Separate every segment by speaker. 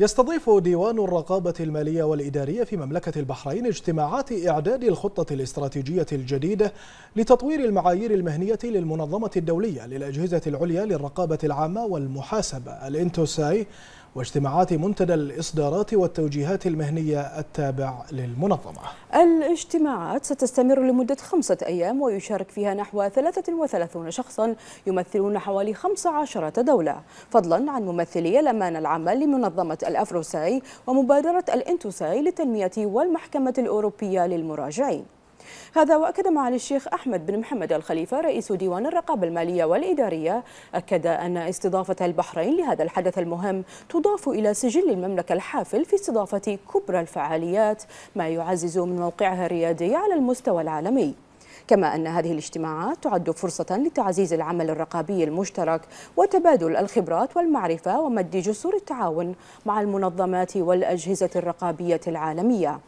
Speaker 1: يستضيف ديوان الرقابة المالية والإدارية في مملكة البحرين اجتماعات إعداد
Speaker 2: الخطة الاستراتيجية الجديدة لتطوير المعايير المهنية للمنظمة الدولية للأجهزة العليا للرقابة العامة والمحاسبة الانتوساي واجتماعات منتدى الإصدارات والتوجيهات المهنية التابع للمنظمة
Speaker 3: الاجتماعات ستستمر لمدة خمسة أيام ويشارك فيها نحو 33 شخصا يمثلون حوالي 15 دولة فضلا عن ممثلي الأمان العامة لمنظمة الأفروساي ومبادرة الإنتوساي للتنمية والمحكمة الأوروبية للمراجعين هذا وأكد معالي الشيخ أحمد بن محمد الخليفة رئيس ديوان الرقابة المالية والإدارية أكد أن استضافة البحرين لهذا الحدث المهم تضاف إلى سجل المملكة الحافل في استضافة كبرى الفعاليات ما يعزز من موقعها الريادي على المستوى العالمي كما أن هذه الاجتماعات تعد فرصة لتعزيز العمل الرقابي المشترك وتبادل الخبرات والمعرفة ومد جسور التعاون مع المنظمات والأجهزة الرقابية العالمية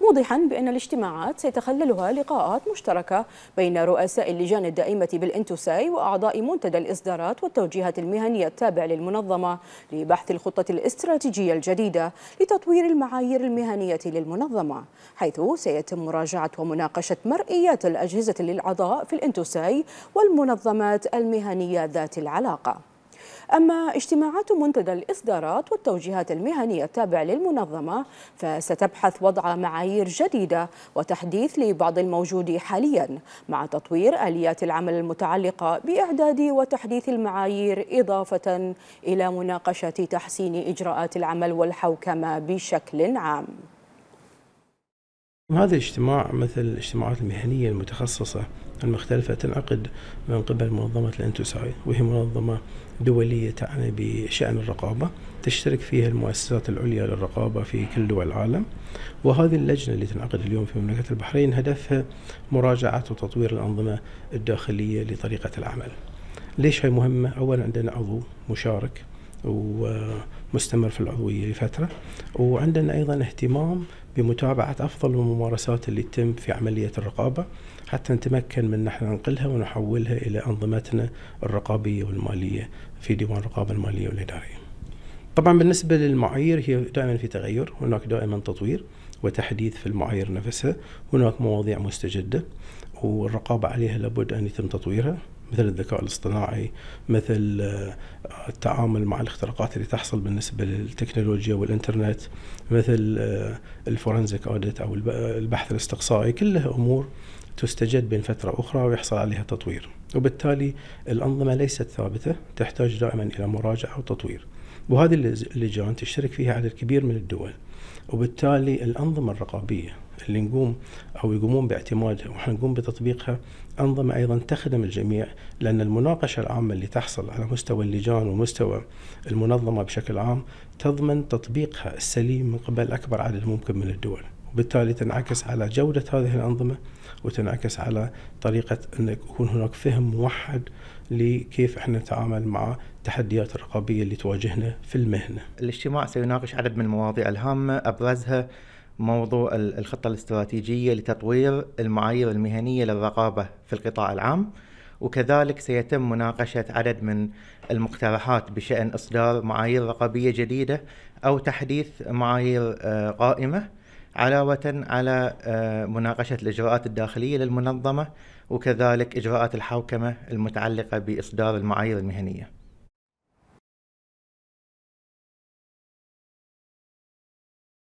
Speaker 3: موضحا بأن الاجتماعات سيتخللها لقاءات مشتركة بين رؤساء اللجان الدائمة بالانتوساي وأعضاء منتدى الإصدارات والتوجيهات المهنية التابع للمنظمة لبحث الخطة الاستراتيجية الجديدة لتطوير المعايير المهنية للمنظمة حيث سيتم مراجعة ومناقشة مرئيات الأجهزة للأعضاء في الانتوساي والمنظمات المهنية ذات العلاقة أما اجتماعات منتدى الإصدارات والتوجيهات المهنية التابع للمنظمة فستبحث وضع معايير جديدة وتحديث لبعض الموجود حاليا مع تطوير آليات العمل المتعلقة بإعداد وتحديث المعايير إضافة إلى مناقشة تحسين إجراءات العمل والحوكمة بشكل عام
Speaker 2: وهذا الاجتماع مثل الاجتماعات المهنية المتخصصة المختلفة تنعقد من قبل منظمة الانتوسايد وهي منظمة دولية تعنى بشأن الرقابة تشترك فيها المؤسسات العليا للرقابة في كل دول العالم وهذه اللجنة اللي تنعقد اليوم في مملكة البحرين هدفها مراجعة وتطوير الأنظمة الداخلية لطريقة العمل ليش هي مهمة؟ أولا عندنا عضو مشارك ومستمر في العضوية لفترة وعندنا أيضا اهتمام بمتابعة أفضل الممارسات اللي تتم في عملية الرقابة حتى نتمكن من نحن ننقلها ونحولها إلى أنظمتنا الرقابية والمالية في ديوان الرقابة المالية والإدارية طبعا بالنسبة للمعايير هي دائما في تغير هناك دائما تطوير وتحديث في المعايير نفسها هناك مواضيع مستجدة والرقابة عليها لابد أن يتم تطويرها مثل الذكاء الاصطناعي مثل آه، التعامل مع الاختراقات اللي تحصل بالنسبة للتكنولوجيا والإنترنت مثل آه، الفورنزيك أوديت أو البحث الاستقصائي كلها أمور تستجد بين فترة أخرى ويحصل عليها تطوير وبالتالي الأنظمة ليست ثابتة تحتاج دائما إلى مراجعة وتطوير وهذه اللجان تشترك فيها عدد كبير من الدول وبالتالي الأنظمة الرقابية اللي نقوم أو يقومون باعتمادها ونقوم بتطبيقها أنظمة أيضا تخدم الجميع لأن المناقشة العامة اللي تحصل على مستوى اللجان ومستوى المنظمة بشكل عام تضمن تطبيقها السليم من قبل أكبر عدد ممكن من الدول وبالتالي تنعكس على جودة هذه الأنظمة وتنعكس على طريقة أن يكون هناك فهم موحد لكيف
Speaker 1: احنا نتعامل مع التحديات الرقابية اللي تواجهنا في المهنة الاجتماع سيناقش عدد من المواضيع الهامة أبرزها موضوع الخطة الاستراتيجية لتطوير المعايير المهنية للرقابة في القطاع العام وكذلك سيتم مناقشة عدد من المقترحات بشأن إصدار معايير رقابية جديدة أو تحديث معايير آه، قائمة علاوة على آه، مناقشة الإجراءات الداخلية للمنظمة وكذلك إجراءات الحوكمة المتعلقة
Speaker 3: بإصدار المعايير المهنية